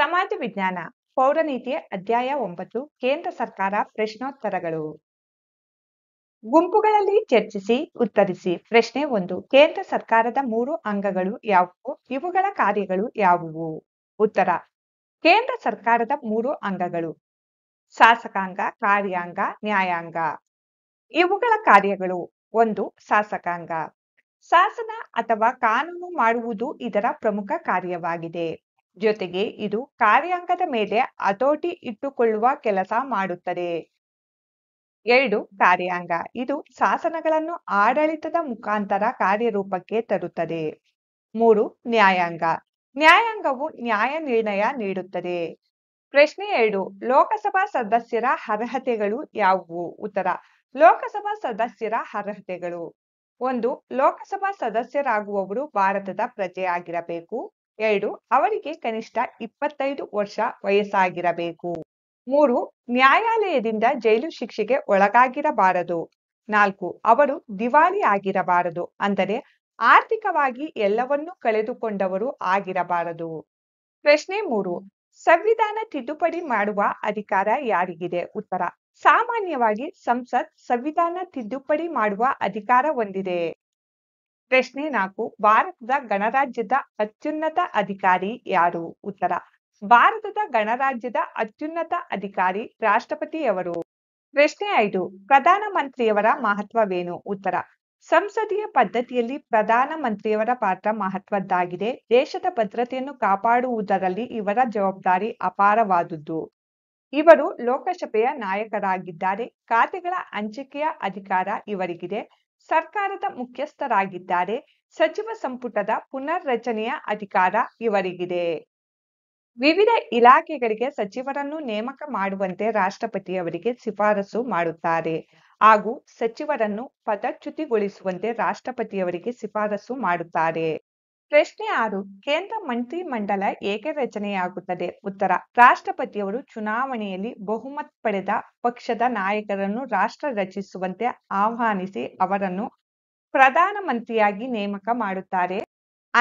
ಸಮಾಜ ವಿಜ್ಞಾನ ಪೌರನೀತಿಯ ಅಧ್ಯಾಯ ಒಂಬತ್ತು ಕೇಂದ್ರ ಸರ್ಕಾರ ಪ್ರಶ್ನೋತ್ತರಗಳು ಗುಂಪುಗಳಲ್ಲಿ ಚರ್ಚಿಸಿ ಉತ್ತರಿಸಿ ಪ್ರಶ್ನೆ ಒಂದು ಕೇಂದ್ರ ಸರ್ಕಾರದ ಮೂರು ಅಂಗಗಳು ಯಾವುವು ಇವುಗಳ ಕಾರ್ಯಗಳು ಯಾವುವು ಉತ್ತರ ಕೇಂದ್ರ ಸರ್ಕಾರದ ಮೂರು ಅಂಗಗಳು ಶಾಸಕಾಂಗ ಕಾರ್ಯಾಂಗ ನ್ಯಾಯಾಂಗ ಇವುಗಳ ಕಾರ್ಯಗಳು ಒಂದು ಶಾಸಕಾಂಗ ಶಾಸನ ಅಥವಾ ಕಾನೂನು ಮಾಡುವುದು ಇದರ ಪ್ರಮುಖ ಕಾರ್ಯವಾಗಿದೆ ಜೊತೆಗೆ ಇದು ಕಾರ್ಯಾಂಗದ ಮೇಲೆ ಹತೋಟಿ ಇಟ್ಟುಕೊಳ್ಳುವ ಕೆಲಸ ಮಾಡುತ್ತದೆ ಎರಡು ಕಾರ್ಯಾಂಗ ಇದು ಶಾಸನಗಳನ್ನು ಆಡಳಿತದ ಮುಖಾಂತರ ಕಾರ್ಯರೂಪಕ್ಕೆ ತರುತ್ತದೆ ಮೂರು ನ್ಯಾಯಾಂಗ ನ್ಯಾಯಾಂಗವು ನ್ಯಾಯ ನಿರ್ಣಯ ನೀಡುತ್ತದೆ ಪ್ರಶ್ನೆ ಎರಡು ಲೋಕಸಭಾ ಸದಸ್ಯರ ಅರ್ಹತೆಗಳು ಯಾವುವು ಉತ್ತರ ಲೋಕಸಭಾ ಸದಸ್ಯರ ಅರ್ಹತೆಗಳು ಒಂದು ಲೋಕಸಭಾ ಸದಸ್ಯರಾಗುವವರು ಭಾರತದ ಪ್ರಜೆಯಾಗಿರಬೇಕು ಎರಡು ಅವರಿಗೆ ಕನಿಷ್ಠ ಇಪ್ಪತ್ತೈದು ವರ್ಷ ವಯಸ್ಸಾಗಿರಬೇಕು ಮೂರು ನ್ಯಾಯಾಲಯದಿಂದ ಜೈಲು ಶಿಕ್ಷೆಗೆ ಒಳಗಾಗಿರಬಾರದು ನಾಲ್ಕು ಅವರು ದಿವಾಳಿ ಆಗಿರಬಾರದು ಅಂದರೆ ಆರ್ಥಿಕವಾಗಿ ಎಲ್ಲವನ್ನೂ ಕಳೆದುಕೊಂಡವರು ಆಗಿರಬಾರದು ಪ್ರಶ್ನೆ ಮೂರು ಸಂವಿಧಾನ ತಿದ್ದುಪಡಿ ಮಾಡುವ ಅಧಿಕಾರ ಯಾರಿಗಿದೆ ಉತ್ತರ ಸಾಮಾನ್ಯವಾಗಿ ಸಂಸತ್ ಸಂವಿಧಾನ ತಿದ್ದುಪಡಿ ಮಾಡುವ ಅಧಿಕಾರ ಹೊಂದಿದೆ ಪ್ರಶ್ನೆ ನಾಲ್ಕು ಭಾರತದ ಗಣರಾಜ್ಯದ ಅತ್ಯುನ್ನತ ಅಧಿಕಾರಿ ಯಾರು ಉತ್ತರ ಭಾರತದ ಗಣರಾಜ್ಯದ ಅತ್ಯುನ್ನತ ಅಧಿಕಾರಿ ರಾಷ್ಟ್ರಪತಿಯವರು ಪ್ರಶ್ನೆ ಐದು ಪ್ರಧಾನ ಮಂತ್ರಿಯವರ ಮಹತ್ವವೇನು ಉತ್ತರ ಸಂಸದೀಯ ಪದ್ಧತಿಯಲ್ಲಿ ಪ್ರಧಾನ ಮಂತ್ರಿಯವರ ಪಾತ್ರ ಮಹತ್ವದ್ದಾಗಿದೆ ದೇಶದ ಭದ್ರತೆಯನ್ನು ಕಾಪಾಡುವುದರಲ್ಲಿ ಇವರ ಜವಾಬ್ದಾರಿ ಅಪಾರವಾದುದು ಇವರು ಲೋಕಸಭೆಯ ನಾಯಕರಾಗಿದ್ದಾರೆ ಖಾತೆಗಳ ಹಂಚಿಕೆಯ ಅಧಿಕಾರ ಇವರಿಗಿದೆ ಸರ್ಕಾರದ ಮುಖ್ಯಸ್ಥರಾಗಿದ್ದಾರೆ ಸಚಿವ ಸಂಪುಟದ ಪುನರ್ ರಚನೆಯ ಅಧಿಕಾರ ಇವರಿಗಿದೆ ವಿವಿಧ ಇಲಾಖೆಗಳಿಗೆ ಸಚಿವರನ್ನು ನೇಮಕ ಮಾಡುವಂತೆ ರಾಷ್ಟ್ರಪತಿಯವರಿಗೆ ಶಿಫಾರಸು ಮಾಡುತ್ತಾರೆ ಹಾಗೂ ಸಚಿವರನ್ನು ಪದಚ್ಯುತಿಗೊಳಿಸುವಂತೆ ರಾಷ್ಟ್ರಪತಿಯವರಿಗೆ ಶಿಫಾರಸು ಮಾಡುತ್ತಾರೆ ಪ್ರಶ್ನೆ ಆರು ಕೇಂದ್ರ ಮಂತ್ರಿ ಮಂಡಲ ಏಕೆ ರಚನೆಯಾಗುತ್ತದೆ ಉತ್ತರ ರಾಷ್ಟ್ರಪತಿಯವರು ಚುನಾವಣೆಯಲ್ಲಿ ಬಹುಮತ ಪಡೆದ ಪಕ್ಷದ ನಾಯಕರನ್ನು ರಾಷ್ಟ್ರ ರಚಿಸುವಂತೆ ಆಹ್ವಾನಿಸಿ ಅವರನ್ನು ಪ್ರಧಾನಮಂತ್ರಿಯಾಗಿ ನೇಮಕ ಮಾಡುತ್ತಾರೆ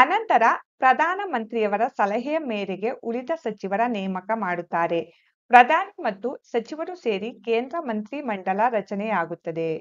ಅನಂತರ ಪ್ರಧಾನಮಂತ್ರಿಯವರ ಸಲಹೆಯ ಮೇರೆಗೆ ಉಳಿದ ಸಚಿವರ ನೇಮಕ ಮಾಡುತ್ತಾರೆ ಪ್ರಧಾನಿ ಮತ್ತು ಸಚಿವರು ಸೇರಿ ಕೇಂದ್ರ ಮಂತ್ರಿ ಮಂಡಲ ರಚನೆಯಾಗುತ್ತದೆ